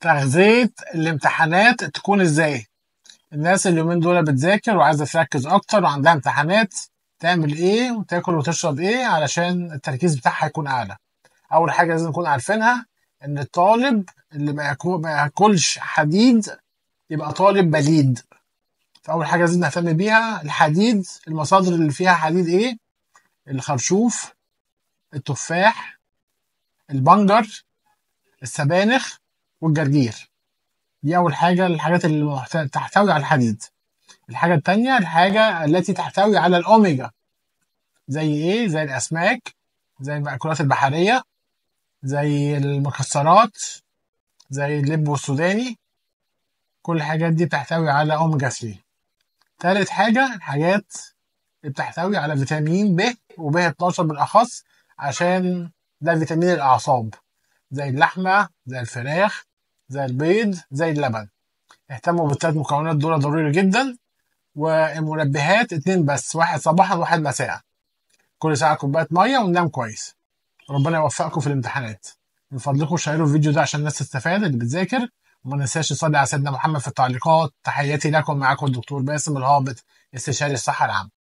تغذيه الامتحانات تكون ازاي الناس اليومين دول بتذاكر وعايزه تركز اكتر وعندها امتحانات تعمل ايه وتاكل وتشرب ايه علشان التركيز بتاعها يكون اعلى اول حاجه لازم نكون عارفينها ان الطالب اللي ما ياكلش حديد يبقى طالب بليد فاول حاجه لازم نهتم بيها الحديد المصادر اللي فيها حديد ايه الخرشوف التفاح البنجر السبانخ والجرجير دي أول حاجة الحاجات اللي تحتوي على الحديد الحاجة التانية الحاجة التي تحتوي على الأوميجا زي إيه؟ زي الأسماك زي المأكولات البحرية زي المكسرات زي اللب السوداني كل الحاجات دي بتحتوي على أوميجا 3 تالت حاجة الحاجات اللي بتحتوي على فيتامين ب وب 12 بالأخص عشان ده فيتامين الأعصاب زي اللحمة زي الفراخ زي البيض زي اللبن اهتموا بالثلاث مكونات دول ضروري جدا والمنبهات اتنين بس واحد صباحا وواحد مساء كل ساعة كوباية مية وننام كويس ربنا يوفقكم في الامتحانات من فضلكم شيروا الفيديو ده عشان الناس تستفاد اللي بتذاكر وما ننساش نصلي على سيدنا محمد في التعليقات تحياتي لكم معاكم الدكتور باسم الهابط استشاري الصحة العامة